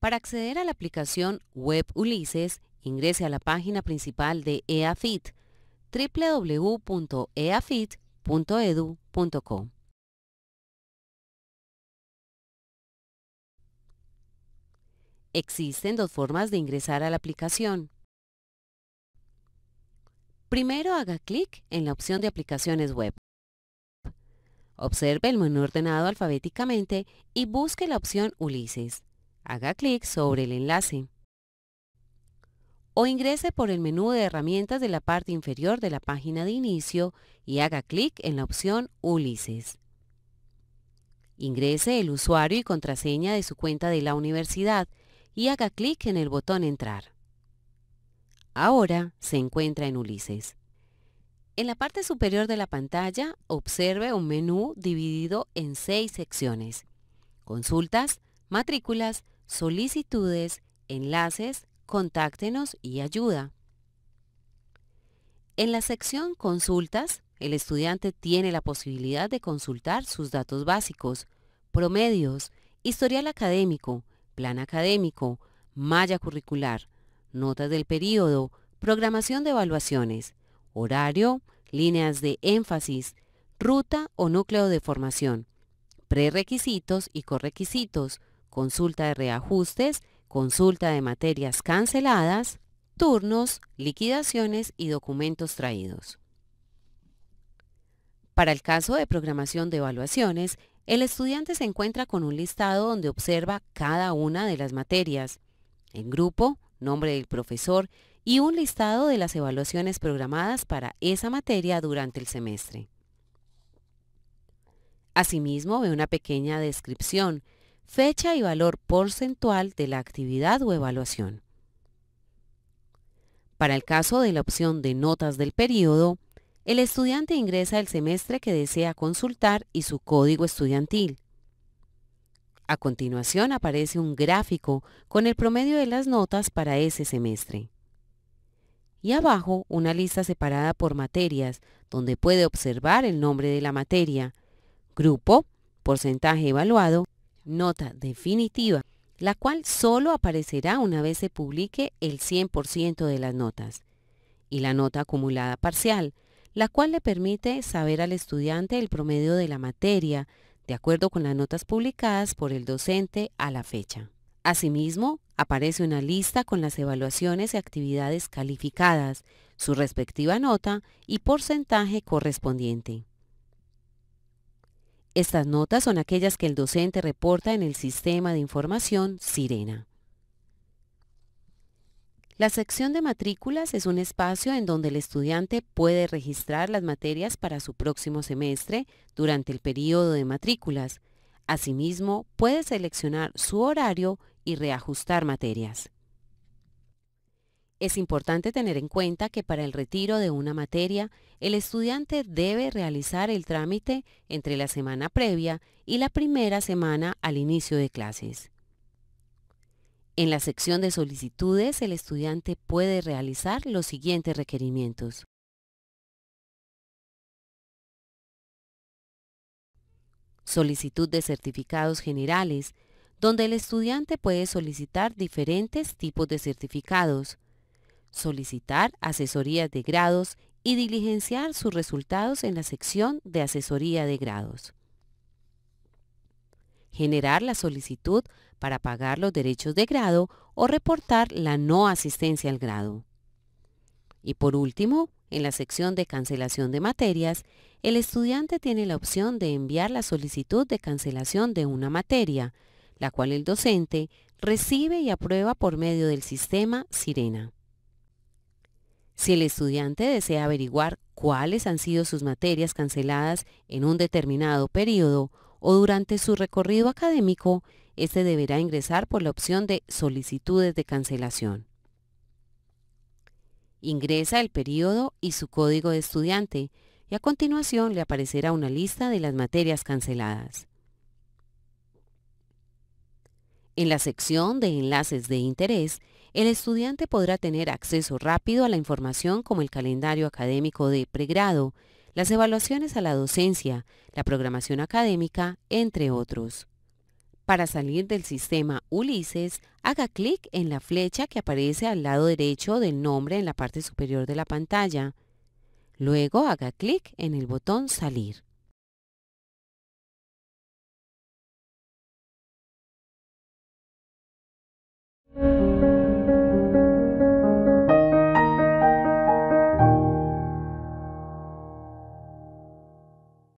Para acceder a la aplicación Web Ulises, ingrese a la página principal de EAFIT www.eafit.edu.co. Existen dos formas de ingresar a la aplicación. Primero haga clic en la opción de aplicaciones web. Observe el menú ordenado alfabéticamente y busque la opción Ulises. Haga clic sobre el enlace. O ingrese por el menú de herramientas de la parte inferior de la página de inicio y haga clic en la opción Ulises. Ingrese el usuario y contraseña de su cuenta de la universidad y haga clic en el botón Entrar. Ahora se encuentra en Ulises. En la parte superior de la pantalla observe un menú dividido en seis secciones. Consultas, matrículas, solicitudes, enlaces, contáctenos y ayuda. En la sección Consultas, el estudiante tiene la posibilidad de consultar sus datos básicos, promedios, historial académico, plan académico, malla curricular, notas del periodo, programación de evaluaciones, horario, líneas de énfasis, ruta o núcleo de formación, prerequisitos y correquisitos, consulta de reajustes, consulta de materias canceladas, turnos, liquidaciones y documentos traídos. Para el caso de programación de evaluaciones, el estudiante se encuentra con un listado donde observa cada una de las materias, en grupo, nombre del profesor y un listado de las evaluaciones programadas para esa materia durante el semestre. Asimismo, ve una pequeña descripción fecha y valor porcentual de la actividad o evaluación. Para el caso de la opción de notas del periodo, el estudiante ingresa el semestre que desea consultar y su código estudiantil. A continuación aparece un gráfico con el promedio de las notas para ese semestre. Y abajo una lista separada por materias, donde puede observar el nombre de la materia, grupo, porcentaje evaluado nota definitiva, la cual solo aparecerá una vez se publique el 100% de las notas, y la nota acumulada parcial, la cual le permite saber al estudiante el promedio de la materia, de acuerdo con las notas publicadas por el docente a la fecha. Asimismo, aparece una lista con las evaluaciones y actividades calificadas, su respectiva nota y porcentaje correspondiente. Estas notas son aquellas que el docente reporta en el sistema de información Sirena. La sección de matrículas es un espacio en donde el estudiante puede registrar las materias para su próximo semestre durante el periodo de matrículas. Asimismo, puede seleccionar su horario y reajustar materias. Es importante tener en cuenta que para el retiro de una materia, el estudiante debe realizar el trámite entre la semana previa y la primera semana al inicio de clases. En la sección de solicitudes, el estudiante puede realizar los siguientes requerimientos. Solicitud de certificados generales, donde el estudiante puede solicitar diferentes tipos de certificados, solicitar asesorías de grados y diligenciar sus resultados en la sección de asesoría de grados. Generar la solicitud para pagar los derechos de grado o reportar la no asistencia al grado. Y por último, en la sección de cancelación de materias, el estudiante tiene la opción de enviar la solicitud de cancelación de una materia, la cual el docente recibe y aprueba por medio del sistema Sirena. Si el estudiante desea averiguar cuáles han sido sus materias canceladas en un determinado periodo o durante su recorrido académico, este deberá ingresar por la opción de solicitudes de cancelación. Ingresa el periodo y su código de estudiante y a continuación le aparecerá una lista de las materias canceladas. En la sección de enlaces de interés, el estudiante podrá tener acceso rápido a la información como el calendario académico de pregrado, las evaluaciones a la docencia, la programación académica, entre otros. Para salir del sistema Ulises, haga clic en la flecha que aparece al lado derecho del nombre en la parte superior de la pantalla. Luego haga clic en el botón Salir.